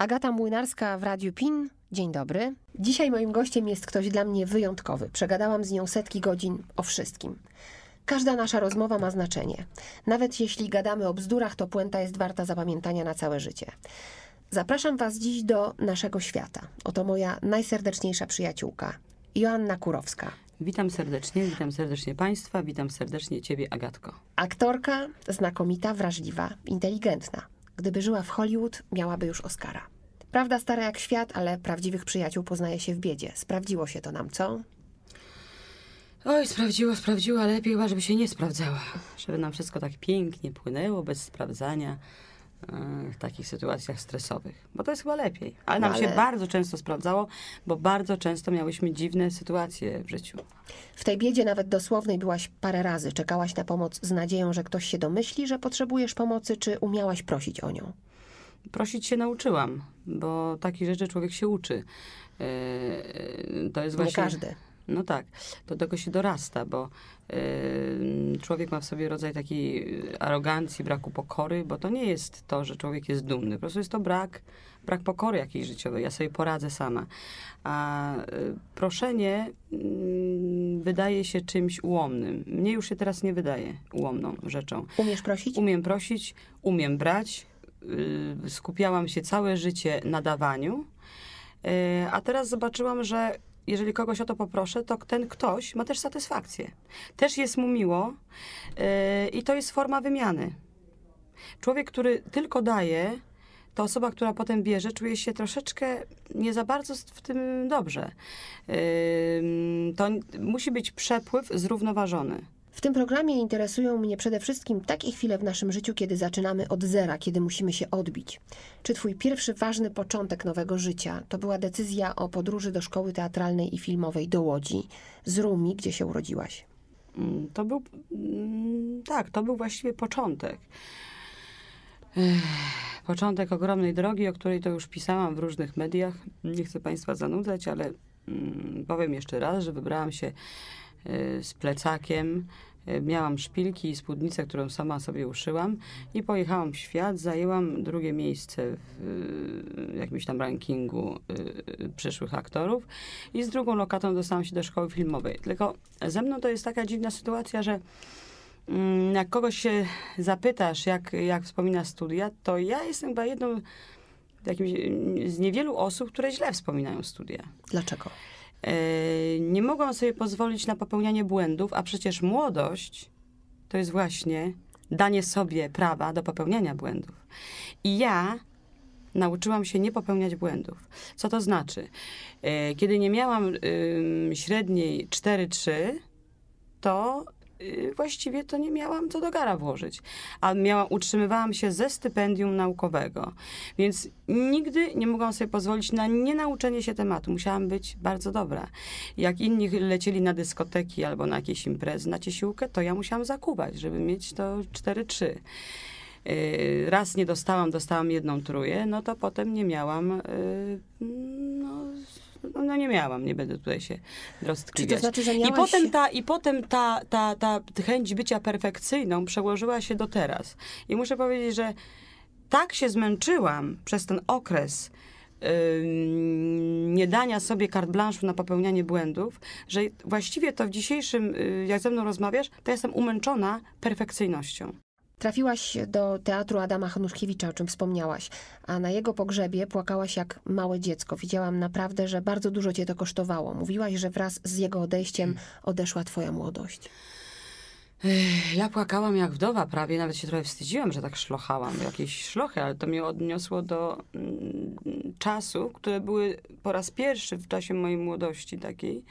Agata Młynarska w Radiu PIN. Dzień dobry. Dzisiaj moim gościem jest ktoś dla mnie wyjątkowy. Przegadałam z nią setki godzin o wszystkim. Każda nasza rozmowa ma znaczenie. Nawet jeśli gadamy o bzdurach, to puenta jest warta zapamiętania na całe życie. Zapraszam Was dziś do naszego świata. Oto moja najserdeczniejsza przyjaciółka, Joanna Kurowska. Witam serdecznie, witam serdecznie Państwa, witam serdecznie Ciebie, Agatko. Aktorka, znakomita, wrażliwa, inteligentna, Gdyby żyła w Hollywood, miałaby już Oscara. Prawda stara jak świat, ale prawdziwych przyjaciół poznaje się w biedzie. Sprawdziło się to nam, co? Oj, sprawdziło, sprawdziła, lepiej chyba, żeby się nie sprawdzała. Żeby nam wszystko tak pięknie płynęło, bez sprawdzania w takich sytuacjach stresowych, bo to jest chyba lepiej. Ale no nam ale... się bardzo często sprawdzało, bo bardzo często miałyśmy dziwne sytuacje w życiu. W tej biedzie nawet dosłownej byłaś parę razy, czekałaś na pomoc z nadzieją, że ktoś się domyśli, że potrzebujesz pomocy, czy umiałaś prosić o nią? Prosić się nauczyłam, bo takich rzeczy człowiek się uczy. E, to jest właśnie... Nie każdy. No tak, do tego się dorasta, bo y, człowiek ma w sobie rodzaj takiej e, arogancji, braku pokory, bo to nie jest to, że człowiek jest dumny, po prostu jest to brak, brak pokory jakiejś życiowej. Ja sobie poradzę sama. A y, proszenie y, wydaje się czymś ułomnym. Mnie już się teraz nie wydaje ułomną rzeczą. Umiesz prosić? Umiem prosić, umiem brać. Y, skupiałam się całe życie na dawaniu. Y, a teraz zobaczyłam, że jeżeli kogoś o to poproszę, to ten ktoś ma też satysfakcję. Też jest mu miło yy, i to jest forma wymiany. Człowiek, który tylko daje, ta osoba, która potem bierze, czuje się troszeczkę nie za bardzo w tym dobrze. Yy, to musi być przepływ zrównoważony. W tym programie interesują mnie przede wszystkim takie chwile w naszym życiu, kiedy zaczynamy od zera, kiedy musimy się odbić. Czy twój pierwszy ważny początek nowego życia to była decyzja o podróży do szkoły teatralnej i filmowej do Łodzi, z Rumi, gdzie się urodziłaś? Mm, to był, mm, tak, to był właściwie początek. Początek ogromnej drogi, o której to już pisałam w różnych mediach. Nie chcę Państwa zanudzać, ale mm, powiem jeszcze raz, że wybrałam się Y, z plecakiem. Y, miałam szpilki i spódnicę, którą sama sobie uszyłam i pojechałam w świat. Zajęłam drugie miejsce w y, jakimś tam rankingu przyszłych aktorów i z drugą lokatą dostałam się do szkoły filmowej. Tylko ze mną to jest taka dziwna sytuacja, że mm, jak kogoś się zapytasz, jak, jak wspomina studia, to ja jestem chyba jedną jakimś, z niewielu osób, które źle wspominają studia. Dlaczego? E, nie mogą sobie pozwolić na popełnianie błędów, a przecież młodość to jest właśnie danie sobie prawa do popełniania błędów. I ja nauczyłam się nie popełniać błędów. Co to znaczy? E, kiedy nie miałam średniej 4-3, to Y, właściwie to nie miałam co do gara włożyć, a miałam, utrzymywałam się ze stypendium naukowego, więc nigdy nie mogłam sobie pozwolić na nienauczenie się tematu. Musiałam być bardzo dobra. Jak inni lecieli na dyskoteki albo na jakieś imprezy, na ciesiłkę, to ja musiałam zakuwać, żeby mieć to 4-3 y, raz nie dostałam, dostałam jedną tróję, no to potem nie miałam y, no nie miałam, nie będę tutaj się roztkliwiać. Czy to znaczy, że I potem, ta, i potem ta, ta, ta chęć bycia perfekcyjną przełożyła się do teraz. I muszę powiedzieć, że tak się zmęczyłam przez ten okres, nie dania sobie carte blanche na popełnianie błędów, że właściwie to w dzisiejszym, y, jak ze mną rozmawiasz, to ja jestem umęczona perfekcyjnością. Trafiłaś do teatru Adama Hanuszkiewicza, o czym wspomniałaś, a na jego pogrzebie płakałaś jak małe dziecko. Widziałam naprawdę, że bardzo dużo cię to kosztowało. Mówiłaś, że wraz z jego odejściem odeszła twoja młodość. Ja płakałam jak wdowa prawie, nawet się trochę wstydziłam, że tak szlochałam, jakieś szlochy, ale to mnie odniosło do mm, czasów, które były po raz pierwszy w czasie mojej młodości takiej,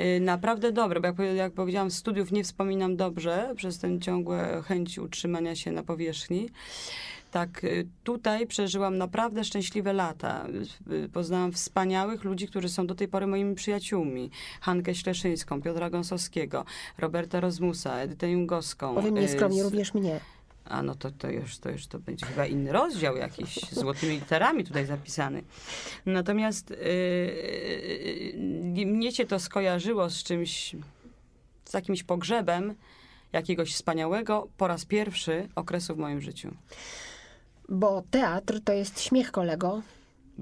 Y, naprawdę dobre, bo jak, jak powiedziałam, studiów nie wspominam dobrze przez tę ciągłe chęć utrzymania się na powierzchni. Tak, y, tutaj przeżyłam naprawdę szczęśliwe lata. Y, poznałam wspaniałych ludzi, którzy są do tej pory moimi przyjaciółmi. Hankę Śleszyńską, Piotra Gąsowskiego, Roberta Rozmusa, Edytę Jungowską. Powiem nieskromnie, z... również mnie. A no to, to, już, to już to będzie chyba inny rozdział jakiś z złotymi literami tutaj zapisany. Natomiast yy, yy, mnie się to skojarzyło z czymś, z jakimś pogrzebem jakiegoś wspaniałego po raz pierwszy okresu w moim życiu. Bo teatr to jest śmiech kolego. Bo,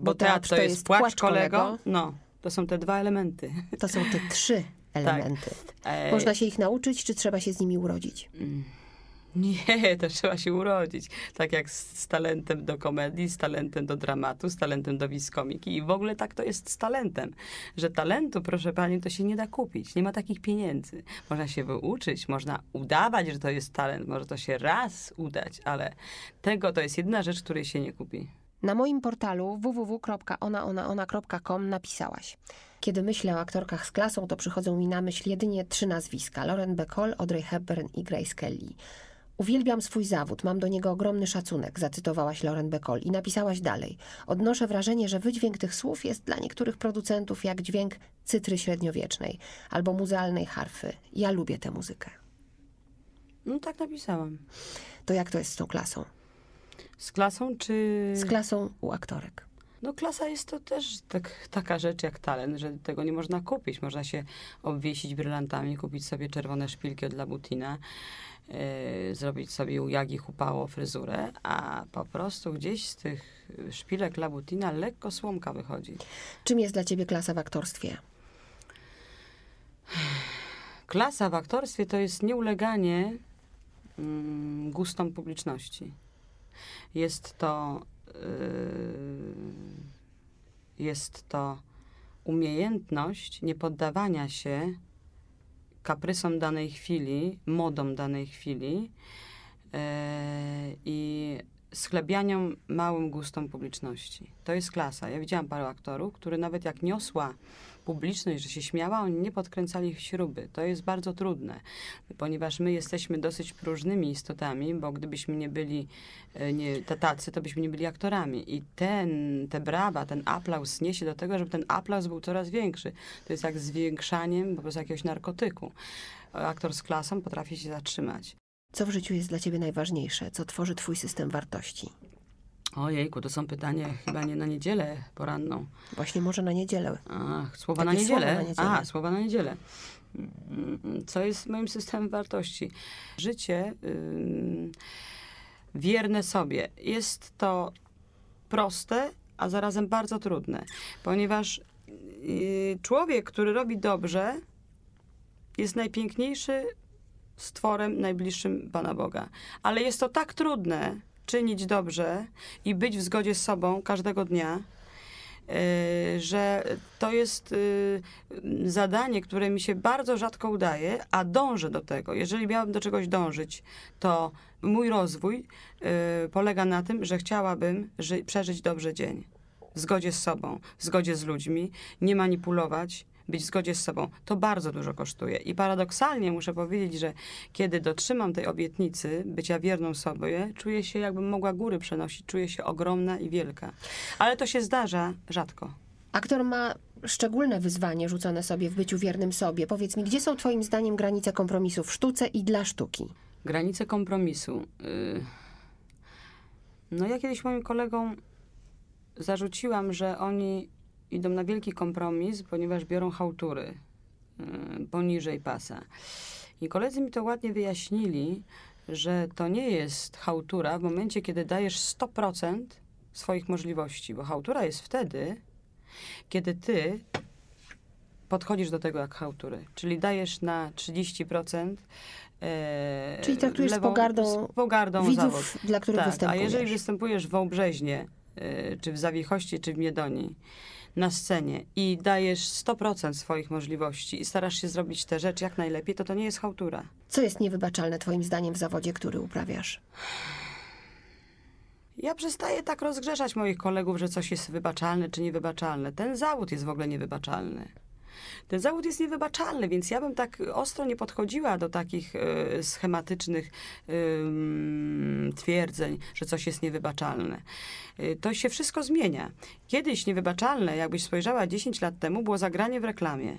bo teatr, teatr, to, jest, jest płacz, płacz kolego. kolego. No, to są te dwa elementy. To są te trzy tak. elementy. Tak. Można się ich nauczyć, czy trzeba się z nimi urodzić? Mm. Nie, to trzeba się urodzić. Tak jak z, z, talentem do komedii, z talentem do dramatu, z talentem do wiskomiki. I w ogóle tak to jest z talentem, że talentu, proszę pani, to się nie da kupić. Nie ma takich pieniędzy. Można się wyuczyć, można udawać, że to jest talent, może to się raz udać, ale tego to jest jedna rzecz, której się nie kupi. Na moim portalu www.onaonaona.com napisałaś. Kiedy myślę o aktorkach z klasą, to przychodzą mi na myśl jedynie trzy nazwiska: Lauren Bacall, Audrey Hepburn i Grace Kelly. Uwielbiam swój zawód, mam do niego ogromny szacunek, zacytowałaś Lauren Bacall i napisałaś dalej. Odnoszę wrażenie, że wydźwięk tych słów jest dla niektórych producentów jak dźwięk cytry średniowiecznej albo muzealnej harfy. Ja lubię tę muzykę. No tak napisałam. To jak to jest z tą klasą? Z klasą czy... Z klasą u aktorek. No klasa jest to też tak, taka rzecz jak talent, że tego nie można kupić. Można się obwiesić brylantami, kupić sobie czerwone szpilki od Labutina, yy, zrobić sobie u Jagi chupało fryzurę, a po prostu gdzieś z tych szpilek Labutina lekko słomka wychodzi. Czym jest dla ciebie klasa w aktorstwie? Klasa w aktorstwie to jest nieuleganie mm, gustom publiczności. Jest to Yy, jest to umiejętność niepoddawania się kaprysom danej chwili, modom danej chwili yy, i schlebianiom małym gustom publiczności. To jest klasa. Ja widziałam paru aktorów, który nawet jak niosła publiczność, że się śmiała, oni nie podkręcali ich śruby. To jest bardzo trudne, ponieważ my jesteśmy dosyć próżnymi istotami, bo gdybyśmy nie byli e, nie, tacy, to byśmy nie byli aktorami. I ten, te brawa, ten aplauz niesie do tego, żeby ten aplauz był coraz większy. To jest jak zwiększaniem po prostu jakiegoś narkotyku. Aktor z klasą potrafi się zatrzymać. Co w życiu jest dla ciebie najważniejsze? Co tworzy twój system wartości? Ojejku, to są pytanie chyba nie na niedzielę poranną. Właśnie może na niedzielę. Ach, słowa, na niedzielę. słowa na niedzielę. A, słowa na niedzielę. Mm, co jest moim systemem wartości? Życie yy, wierne sobie. Jest to proste, a zarazem bardzo trudne, ponieważ yy, człowiek, który robi dobrze, jest najpiękniejszy stworem najbliższym Pana Boga. Ale jest to tak trudne, czynić dobrze i być w zgodzie z sobą każdego dnia, e, że to jest e, zadanie, które mi się bardzo rzadko udaje, a dążę do tego. Jeżeli miałabym do czegoś dążyć, to mój rozwój e, polega na tym, że chciałabym przeżyć dobrze dzień w zgodzie z sobą, w zgodzie z ludźmi, nie manipulować, być w zgodzie z sobą, to bardzo dużo kosztuje. I paradoksalnie muszę powiedzieć, że kiedy dotrzymam tej obietnicy bycia wierną sobie, czuję się, jakbym mogła góry przenosić, czuję się ogromna i wielka. Ale to się zdarza rzadko. Aktor ma szczególne wyzwanie rzucone sobie w byciu wiernym sobie. Powiedz mi, gdzie są Twoim zdaniem granice kompromisu w sztuce i dla sztuki? Granice kompromisu. Yy, no, ja kiedyś moim kolegom zarzuciłam, że oni idą na wielki kompromis, ponieważ biorą hałtury y, poniżej pasa. I koledzy mi to ładnie wyjaśnili, że to nie jest hałtura w momencie, kiedy dajesz 100% swoich możliwości, bo hałtura jest wtedy, kiedy ty podchodzisz do tego jak hałtury, czyli dajesz na 30%. E, czyli traktujesz lewą, z pogardą, z pogardą widzów, zawód. dla których tak, występujesz. A jeżeli występujesz w Wąbrzeźnie, e, y, czy w Zawichości, czy w Miedonii, na scenie i dajesz 100% swoich możliwości i starasz się zrobić tę rzecz jak najlepiej, to to nie jest hałtura. Co jest niewybaczalne twoim zdaniem w zawodzie, który uprawiasz? Ja przestaję tak rozgrzeszać moich kolegów, że coś jest wybaczalne czy niewybaczalne. Ten zawód jest w ogóle niewybaczalny. Ten zawód jest niewybaczalny, więc ja bym tak ostro nie podchodziła do takich e, schematycznych twierdzeń, że coś jest niewybaczalne. E, to się wszystko zmienia. Kiedyś niewybaczalne, jakbyś spojrzała 10 lat temu, było zagranie w reklamie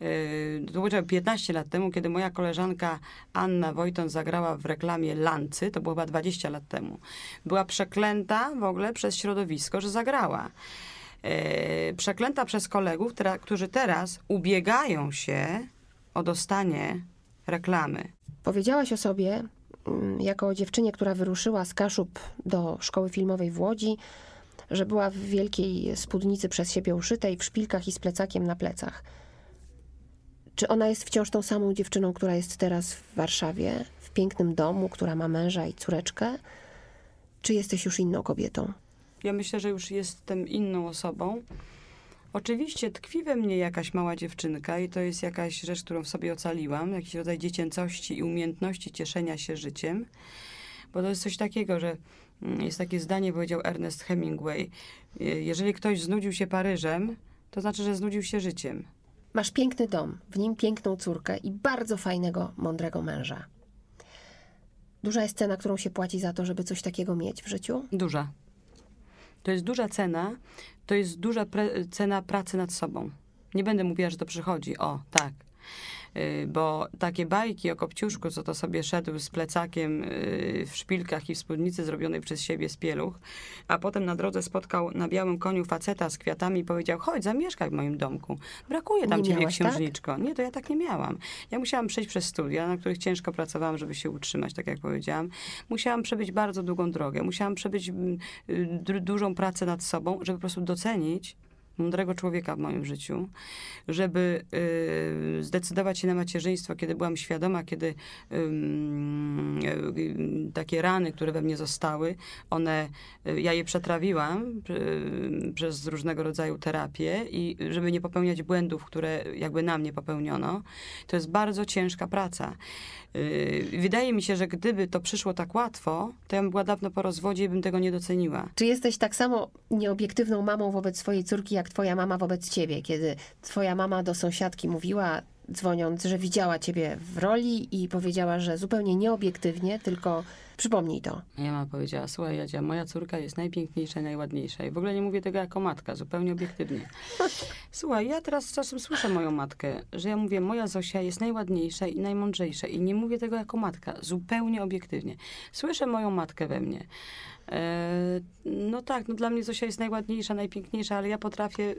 e, to było 15 lat temu, kiedy moja koleżanka Anna Wojton zagrała w reklamie Lancy, to było chyba 20 lat temu. Była przeklęta w ogóle przez środowisko, że zagrała. E, przeklęta przez kolegów, która, którzy teraz ubiegają się o dostanie reklamy. Powiedziałaś o sobie mm, jako o dziewczynie, która wyruszyła z Kaszub do szkoły filmowej w Łodzi, że była w wielkiej spódnicy przez siebie uszytej, w szpilkach i z plecakiem na plecach. Czy ona jest wciąż tą samą dziewczyną, która jest teraz w Warszawie, w pięknym domu, która ma męża i córeczkę? Czy jesteś już inną kobietą? Ja myślę, że już jestem inną osobą. Oczywiście tkwi we mnie jakaś mała dziewczynka i to jest jakaś rzecz, którą w sobie ocaliłam, jakiś rodzaj dziecięcości i umiejętności cieszenia się życiem. Bo to jest coś takiego, że mm, jest takie zdanie, powiedział Ernest Hemingway. Jeżeli ktoś znudził się Paryżem, to znaczy, że znudził się życiem. Masz piękny dom, w nim piękną córkę i bardzo fajnego, mądrego męża. Duża jest cena, którą się płaci za to, żeby coś takiego mieć w życiu? Duża. To jest duża cena, to jest duża pre- cena pracy nad sobą. Nie będę mówiła, że to przychodzi. O, tak. Y, bo takie bajki o Kopciuszku, co to sobie szedł z plecakiem y, w szpilkach i w spódnicy zrobionej przez siebie z pieluch, a potem na drodze spotkał na białym koniu faceta z kwiatami i powiedział, chodź, zamieszkaj w moim domku. Brakuje tam nie ciebie tak? księżniczko. Tak? Nie, to ja tak nie miałam. Ja musiałam przejść przez studia, na których ciężko pracowałam, żeby się utrzymać, tak jak powiedziałam. Musiałam przebyć bardzo długą drogę. Musiałam przebyć mm, y, dużą pracę nad sobą, żeby po prostu docenić mądrego człowieka w moim życiu, żeby zdecydować się na macierzyństwo, kiedy byłam świadoma, kiedy takie rany, które we mnie zostały, one, y, ja je przetrawiłam y, przez różnego rodzaju terapie i żeby nie popełniać błędów, które jakby na mnie popełniono, to jest bardzo ciężka praca. Y, wydaje mi się, że gdyby to przyszło tak łatwo, to ja bym była dawno po rozwodzie i bym tego nie doceniła. Czy jesteś tak samo nieobiektywną mamą wobec swojej córki, jak twoja mama wobec ciebie, kiedy twoja mama do sąsiadki mówiła, dzwoniąc, że widziała ciebie w roli i powiedziała, że zupełnie nieobiektywnie, tylko Przypomnij to. Ja mam powiedziała, słuchaj Jadzia, moja córka jest najpiękniejsza najładniejsza. I w ogóle nie mówię tego jako matka, zupełnie obiektywnie. Słuchaj, ja teraz czasem słyszę moją matkę, że ja mówię, moja Zosia jest najładniejsza i najmądrzejsza. I nie mówię tego jako matka, zupełnie obiektywnie. Słyszę moją matkę we mnie. E, no tak, no dla mnie Zosia jest najładniejsza, najpiękniejsza, ale ja potrafię, y,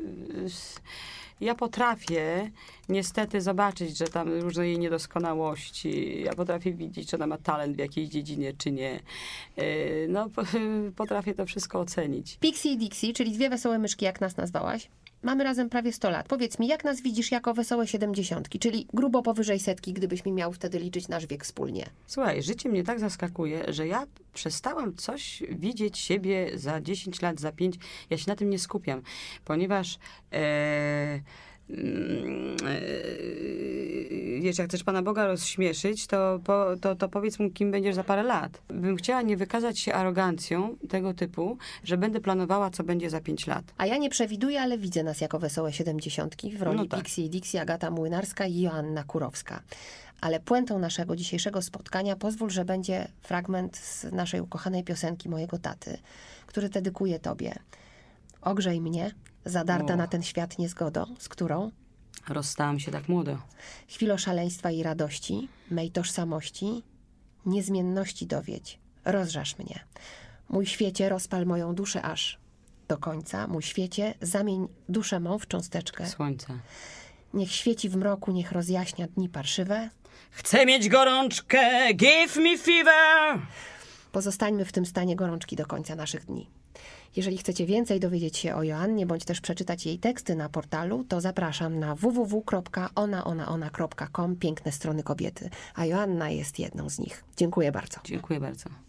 ja potrafię niestety zobaczyć, że tam różne jej niedoskonałości, ja potrafię widzieć, czy ona ma talent w jakiejś dziedzinie, czy czy nie. E, no, potrafię to wszystko ocenić. Pixie i Dixie, czyli dwie wesołe myszki, jak nas nazwałaś. Mamy razem prawie 100 lat. Powiedz mi, jak nas widzisz jako wesołe siedemdziesiątki, czyli grubo powyżej setki, gdybyś mi miał wtedy liczyć nasz wiek wspólnie? Słuchaj, życie mnie tak zaskakuje, że ja przestałam coś widzieć siebie za 10 lat, za 5. Ja się na tym nie skupiam, ponieważ... Ee Mm, e, wiesz, jak chcesz Pana Boga rozśmieszyć, to, po, to, to powiedz mu, kim będziesz za parę lat. Bym chciała nie wykazać się arogancją tego typu, że będę planowała, co będzie za pięć lat. A ja nie przewiduję, ale widzę nas jako wesołe siedemdziesiątki w roli no tak. Pixie i Dixie, Agata Młynarska i Joanna Kurowska. Ale puentą naszego dzisiejszego spotkania pozwól, że będzie fragment z naszej ukochanej piosenki mojego taty, który dedykuję tobie. Ogrzej mnie, zadarta o. na ten świat niezgodą, z którą rozstałam się tak młodo. Chwilo szaleństwa i radości, mej tożsamości, niezmienności dowiedź, rozżasz mnie. Mój świecie rozpal moją duszę aż do końca, mój świecie zamień duszę mą w cząsteczkę. Słońca. Niech świeci w mroku, niech rozjaśnia dni parszywe. Chcę mieć gorączkę, give me fever! Pozostańmy w tym stanie gorączki do końca naszych dni. Jeżeli chcecie więcej dowiedzieć się o Joannie, bądź też przeczytać jej teksty na portalu, to zapraszam na www.onaonaona.com, piękne strony kobiety. A Joanna jest jedną z nich. Dziękuję bardzo. Dziękuję bardzo.